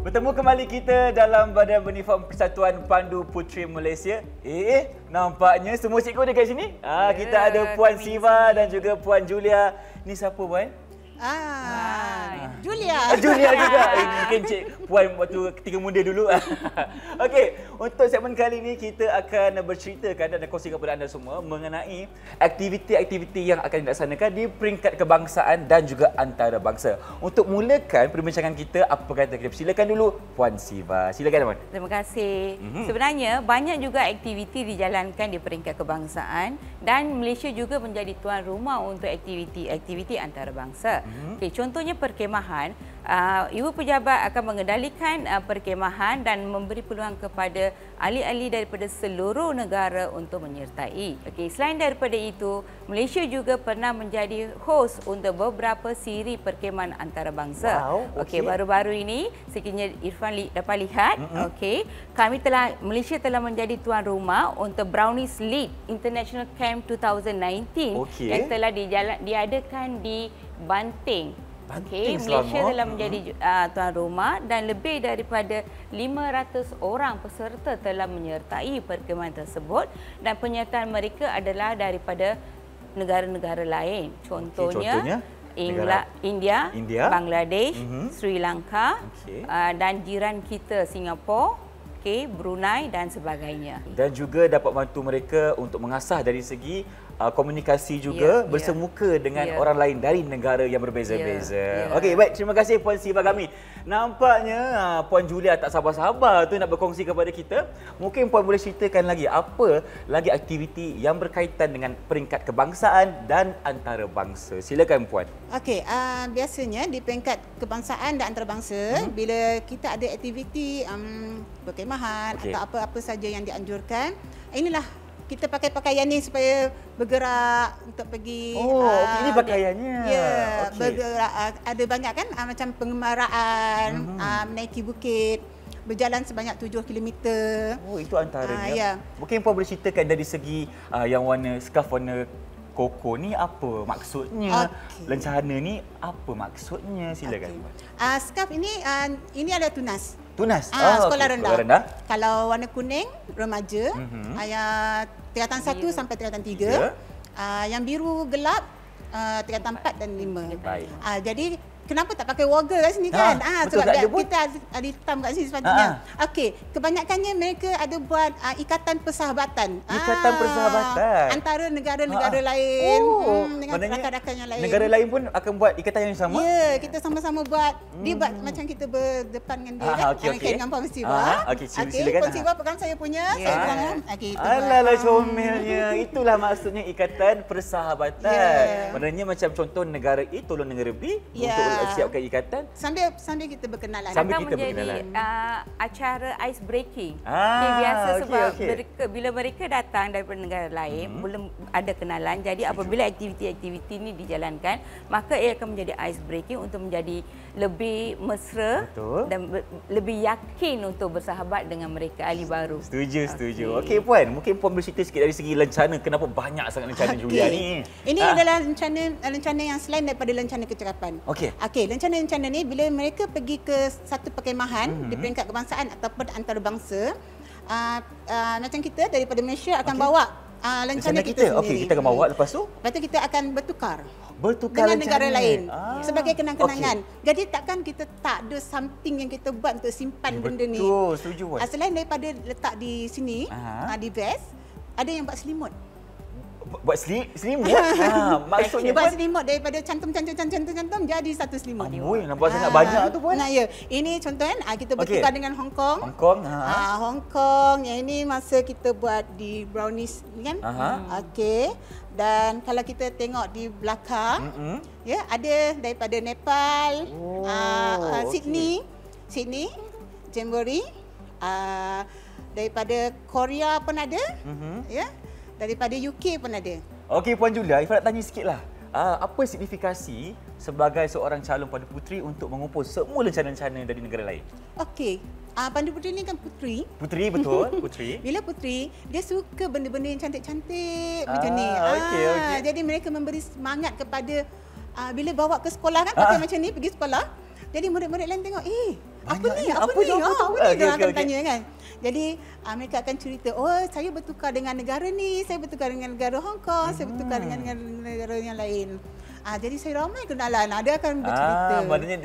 Bertemu kembali kita dalam Badan Beniform Kesatuan Pandu Putri Malaysia. Eh, eh nampaknya semua cikgu ada kat sini. Ah, yeah, kita ya, ada Puan Siva dan juga Puan Julia. Ni siapa Puan? Ah, ah, Julia. Julia juga. Mungkin Cik Puan waktu ketiga muda dulu. Okey, untuk segmen kali ini kita akan berceritakan dan kongsi kepada anda semua mengenai aktiviti-aktiviti yang akan dilaksanakan di peringkat kebangsaan dan juga antarabangsa. Untuk mulakan perbincangan kita, apa kata kita silakan dulu Puan Siva. Silakan Puan. Terima kasih. Mm-hmm. Sebenarnya banyak juga aktiviti dijalankan di peringkat kebangsaan dan Malaysia juga menjadi tuan rumah untuk aktiviti-aktiviti antarabangsa. mm hmm Okay, contohnya perkemahan, uh, ibu pejabat akan mengendalikan uh, perkemahan dan memberi peluang kepada ahli-ahli daripada seluruh negara untuk menyertai. Okay, selain daripada itu, Malaysia juga pernah menjadi host untuk beberapa siri perkemahan antarabangsa. Wow, okay. okay, baru-baru ini sekiranya Irfan li- dapat lihat, mm-hmm. okay, kami telah Malaysia telah menjadi tuan rumah untuk Brownies Lead International Camp 2019 okay. yang telah diadakan di banting. Okay, Malaysia telah hmm. menjadi uh, tuan rumah dan lebih daripada 500 orang peserta telah menyertai perkembangan tersebut dan penyertaan mereka adalah daripada negara-negara lain. Contohnya, okay, contohnya Ingla, India, India, Bangladesh, uh-huh. Sri Lanka okay. uh, ah, dan jiran kita Singapura. UK, Brunei dan sebagainya. Dan juga dapat bantu mereka untuk mengasah dari segi uh, komunikasi juga yeah, ya. bersemuka yeah. dengan yeah. orang lain dari negara yang berbeza-beza. Yeah, yeah. Okey, baik. Terima kasih Puan Siva kami. Yeah. Nampaknya uh, Puan Julia tak sabar-sabar tu nak berkongsi kepada kita. Mungkin Puan boleh ceritakan lagi apa lagi aktiviti yang berkaitan dengan peringkat kebangsaan dan antarabangsa. Silakan Puan. Okey, uh, biasanya di peringkat kebangsaan dan antarabangsa, mm-hmm. bila kita ada aktiviti um, berkhemahan okay. atau apa-apa saja yang dianjurkan. Inilah kita pakai pakaian ni supaya bergerak untuk pergi. Oh, uh, ini pakaiannya. Ya, yeah, okay. bergerak. Uh, ada banyak kan uh, macam pengemaraan, uh-huh. uh, menaiki bukit, berjalan sebanyak tujuh kilometer. Oh, itu antaranya. Uh, yeah. Mungkin Puan boleh ceritakan dari segi uh, yang warna scarf warna koko ni apa maksudnya? Okay. Lencana ni apa maksudnya? Silakan. Okay. Uh, scarf ini uh, ini adalah tunas. Tunas. Ah, oh, sekolah okay. rendah. rendah. Kalau warna kuning remaja, mm-hmm. ayah tingkatan 1 yeah. sampai tingkatan 3. Yeah. Uh, yang biru gelap uh, ah, tingkatan empat dan lima. Uh, jadi kenapa tak pakai warga kat sini ah, kan? Ha, ha, sebab kat kita ada hitam kat sini sepatutnya. Ha. Okey, kebanyakannya mereka ada buat uh, ikatan persahabatan. Ikatan ha. persahabatan? Antara negara-negara ha. lain oh. hmm, dengan rakan-rakan yang lain. Negara lain pun akan buat ikatan yang sama? Ya, yeah, kita sama-sama buat. Hmm. Dia buat hmm. macam kita berdepan dengan dia. Ha, okay, kan? okay. Dengan Pak Sibah. Ha. Okey, okay, okay, silakan. Pak Sibah pegang saya punya. Yeah. Saya pegang. Eh? Okay, Alalah, comelnya. Lah, Itulah maksudnya ikatan persahabatan. Yeah. Maknanya macam contoh negara A tolong negara B yeah. untuk uh, siapkan ikatan. Sambil sambil kita berkenalan. Sambil kita menjadi, berkenalan. Uh, acara ice breaking. Ah, okay, biasa okay, sebab okay. Mereka, bila mereka datang daripada negara lain, -hmm. belum ada kenalan. Jadi apabila aktiviti-aktiviti ini dijalankan, maka ia akan menjadi ice breaking untuk menjadi lebih mesra Betul. dan ber, lebih yakin untuk bersahabat dengan mereka ahli baru. Setuju, setuju. Okey okay, puan, mungkin puan boleh cerita sikit dari segi lencana kenapa banyak sangat lencana okay. Julia ni. Ini ha. adalah lencana lencana yang selain daripada lencana kecerapan. Okey. Okey, rencana-rencana ni bila mereka pergi ke satu perkemahan hmm di peringkat kebangsaan ataupun antarabangsa, uh, uh, macam kita daripada Malaysia akan okay. bawa Uh, lencana kita, kita sendiri. Okey, kita akan bawa lepas tu. Lepas tu kita akan bertukar. Bertukar dengan lencana. negara lain. Ah. Sebagai kenang-kenangan. Okay. Jadi takkan kita tak ada something yang kita buat untuk simpan ya, benda ni. Betul, setuju. Uh, selain daripada letak di sini, uh, di vest, ada yang buat selimut buat selimut. Selimut. ha, ah, maksudnya buat pun, selimut daripada cantum-cantum-cantum-cantum jadi satu selimut. Amboi, nampak ha. sangat ah, banyak tu pun. Nah, ya. Ini contoh kan, ah, kita bertukar okay. dengan Hong Kong. Hong Kong. Ha. ha. Hong Kong. Yang ini masa kita buat di brownies kan. Aha. Okey. Dan kalau kita tengok di belakang, mm hmm ya, ada daripada Nepal, oh, uh, uh, Sydney, okay. Sydney, Jamboree, uh, daripada Korea pun ada. Mm-hmm. Ya daripada UK pun ada. Okey Puan Julia, Ifa nak tanya sikitlah. Uh, ah, apa signifikasi sebagai seorang calon pandu puteri untuk mengumpul semua lencana-lencana dari negara lain? Okey. Uh, pandu puteri ni kan puteri. Puteri betul, puteri. Bila puteri, dia suka benda-benda yang cantik-cantik ah, macam ni. Okay, ah, okay. Ah, jadi mereka memberi semangat kepada uh, bila bawa ke sekolah kan, ah. macam ni pergi sekolah. Jadi murid-murid lain tengok, eh apa ni? Ah, apa ni? Apa ni? Orang akan tanya kan. Jadi uh, mereka akan cerita, oh saya bertukar dengan negara ni, saya bertukar dengan negara Hong Kong, hmm. saya bertukar dengan hmm. negara yang lain. Ah, jadi saya ramai kenalan. Ada akan ah, bercerita. Ah, maknanya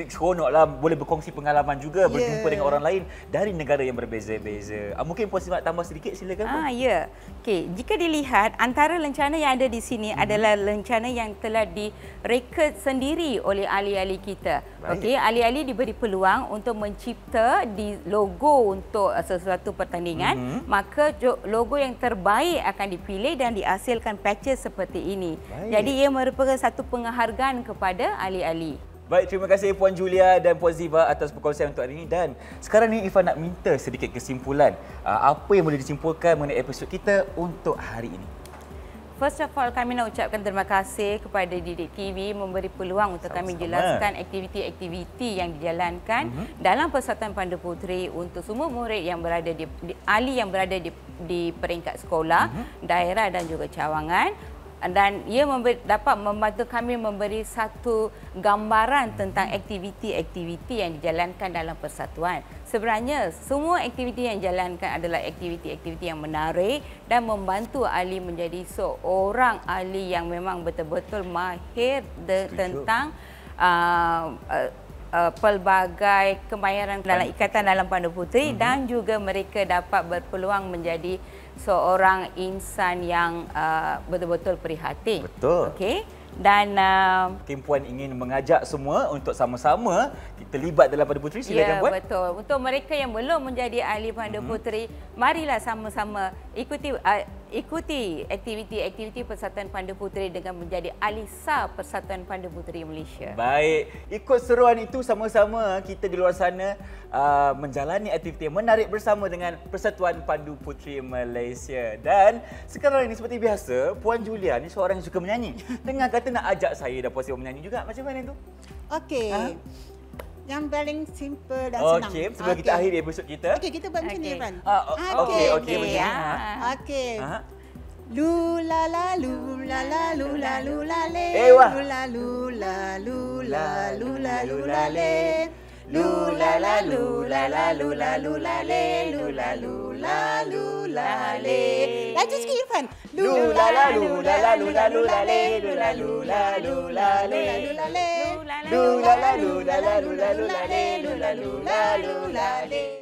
lah, boleh berkongsi pengalaman juga yeah. berjumpa dengan orang lain dari negara yang berbeza-beza. Ah, mungkin Puan Simak tambah sedikit silakan. Ah, ya. Yeah. okay. jika dilihat antara lencana yang ada di sini hmm. adalah lencana yang telah direkod sendiri oleh ahli-ahli kita. Okey, ahli-ahli diberi peluang untuk mencipta di logo untuk ah, sesuatu pertandingan, hmm. maka logo yang terbaik akan dipilih dan dihasilkan patches seperti ini. Baik. Jadi ia merupakan satu peng penghargaan kepada ahli-ahli. Baik, terima kasih Puan Julia dan Puan Ziva atas perkongsian untuk hari ini. Dan sekarang ni Ifa nak minta sedikit kesimpulan. Uh, apa yang boleh disimpulkan mengenai episod kita untuk hari ini? First of all, kami nak ucapkan terima kasih kepada Didik TV memberi peluang untuk Sama-sama. kami jelaskan aktiviti-aktiviti yang dijalankan mm-hmm. dalam Persatuan Pandu Puteri untuk semua murid yang berada di, di ahli yang berada di, di peringkat sekolah, mm-hmm. daerah dan juga cawangan dan ia memberi, dapat membantu kami memberi satu gambaran tentang aktiviti-aktiviti yang dijalankan dalam persatuan. Sebenarnya semua aktiviti yang dijalankan adalah aktiviti-aktiviti yang menarik dan membantu ahli menjadi seorang ahli yang memang betul-betul mahir de, tentang uh, uh, uh, pelbagai kemayaran dalam ikatan dalam pandu putri mm-hmm. dan juga mereka dapat berpeluang menjadi seorang insan yang uh, betul-betul prihatin. Betul. Okey. Dan uh, Tim Puan ingin mengajak semua untuk sama-sama terlibat dalam Pandu Puteri. Silakan yeah, Puan. Ya, betul. Untuk mereka yang belum menjadi ahli Pandu mm-hmm. Puteri, marilah sama-sama ikuti uh, ikuti aktiviti-aktiviti Persatuan Pandu Puteri dengan menjadi Alisa Persatuan Pandu Puteri Malaysia. Baik, ikut seruan itu sama-sama kita di luar sana uh, menjalani aktiviti yang menarik bersama dengan Persatuan Pandu Puteri Malaysia. Dan sekarang ini seperti biasa, Puan Julia ni seorang yang suka menyanyi. Tengah kata nak ajak saya dan Puan menyanyi juga. Macam mana tu? Okey. Ha? yang paling simple dan senang. Okey, sebelum okay. kita akhiri episod kita. Okey, kita buat macam ni, Fran. Ah, ah, okey, okey, okey. Lula ah. Lu la lula la la lu le. Lula lula lula lula lu le. Lula la lula lou la la lou lé lula lula lula lé. Lass uns kiefern. Lou la la lula la lula lou lé lula lula lula lé Lula lula lé. lula la la la la lou lé lula lula lula lé.